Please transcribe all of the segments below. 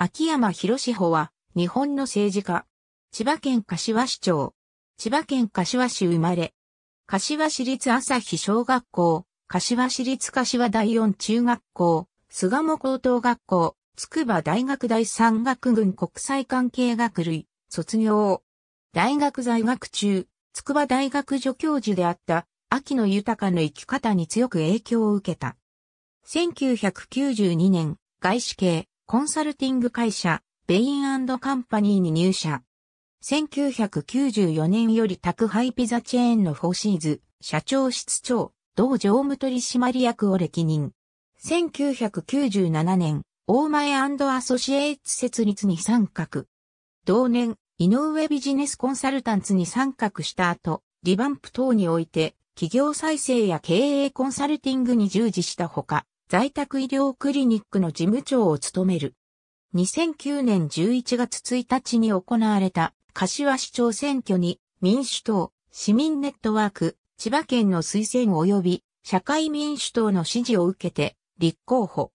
秋山博志穂は、日本の政治家。千葉県柏市長。千葉県柏市生まれ。柏市立朝日小学校、柏市立柏第四中学校、菅野高等学校、筑波大学第三学軍国際関係学類、卒業。大学在学中、筑波大学助教授であった、秋の豊かな生き方に強く影響を受けた。1992年、外資系、コンサルティング会社、ベインカンパニーに入社。1994年より宅配ピザチェーンのフォーシーズ、社長室長、同常務取締役を歴任。1997年、大前アソシエイツ設立に参画。同年、井上ビジネスコンサルタンツに参画した後、リバンプ等において、企業再生や経営コンサルティングに従事したほか、在宅医療クリニックの事務長を務める。2009年11月1日に行われた柏市長選挙に民主党、市民ネットワーク、千葉県の推薦及び社会民主党の支持を受けて立候補。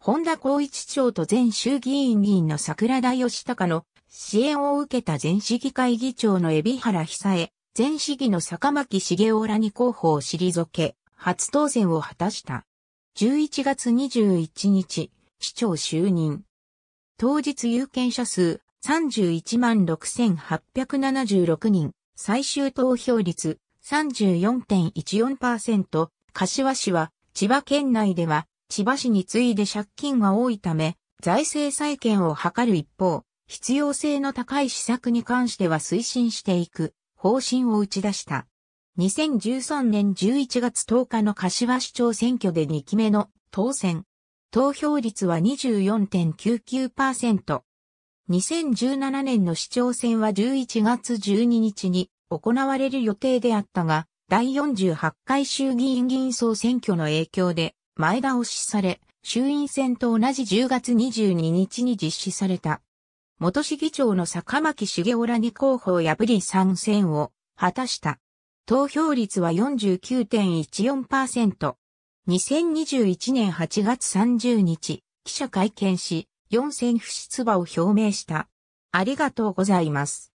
本田光一長と前衆議院議員の桜田義孝の支援を受けた前市議会議長の海老原久恵、前市議の坂巻茂雄らに候補を退け、初当選を果たした。11月21日、市長就任。当日有権者数316,876人、最終投票率34.14%、柏市は千葉県内では千葉市に次いで借金が多いため、財政再建を図る一方、必要性の高い施策に関しては推進していく方針を打ち出した。2013年11月10日の柏市長選挙で2期目の当選。投票率は24.99%。2017年の市長選は11月12日に行われる予定であったが、第48回衆議院議員総選挙の影響で前倒しされ、衆院選と同じ10月22日に実施された。元市議長の坂巻茂雄らに候補を破り参戦を果たした。投票率は49.14%。2021年8月30日、記者会見し、4選不出馬を表明した。ありがとうございます。